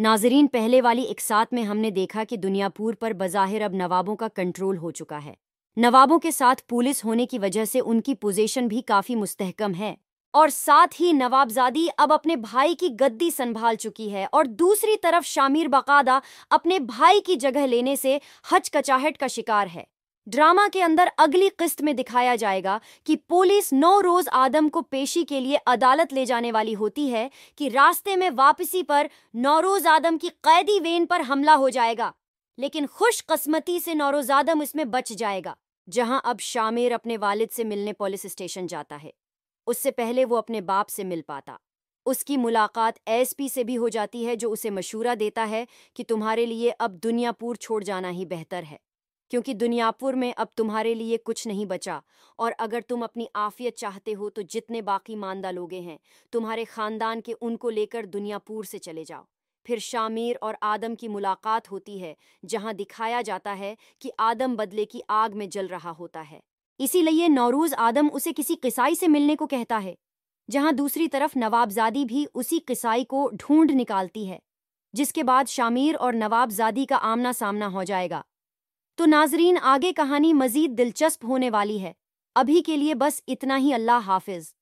नाजरीन पहले वाली एक साथ में हमने देखा कि दुनियापुर पर बज़ाहिर अब नवाबों का कंट्रोल हो चुका है नवाबों के साथ पुलिस होने की वजह से उनकी पोजीशन भी काफ़ी मुस्तहकम है और साथ ही नवाबजादी अब अपने भाई की गद्दी संभाल चुकी है और दूसरी तरफ शामिर बकादा अपने भाई की जगह लेने से हचकचाहट का शिकार है ड्रामा के अंदर अगली किस्त में दिखाया जाएगा कि पुलिस नौ रोज आदम को पेशी के लिए अदालत ले जाने वाली होती है कि रास्ते में वापसी पर नौरोज आदम की कैदी वेन पर हमला हो जाएगा लेकिन खुशकस्मती से नौरोज आदम इसमें बच जाएगा जहां अब शामिर अपने वालिद से मिलने पुलिस स्टेशन जाता है उससे पहले वो अपने बाप से मिल पाता उसकी मुलाकात एसपी से भी हो जाती है जो उसे मशूरा देता है कि तुम्हारे लिए अब दुनियापुर छोड़ जाना ही बेहतर है क्योंकि दुनियापुर में अब तुम्हारे लिए कुछ नहीं बचा और अगर तुम अपनी आफियत चाहते हो तो जितने बाकी मानदा लोगे हैं तुम्हारे खानदान के उनको लेकर दुनियापुर से चले जाओ फिर शामिर और आदम की मुलाकात होती है जहां दिखाया जाता है कि आदम बदले की आग में जल रहा होता है इसीलिए नौरोज आदम उसे किसी किसाई से मिलने को कहता है जहां दूसरी तरफ नवाबजादी भी उसी किसाई को ढूंढ निकालती है जिसके बाद शामिर और नवाबजादी का आमना सामना हो जाएगा तो नाजरीन आगे कहानी मजीद दिलचस्प होने वाली है अभी के लिए बस इतना ही अल्लाह हाफिज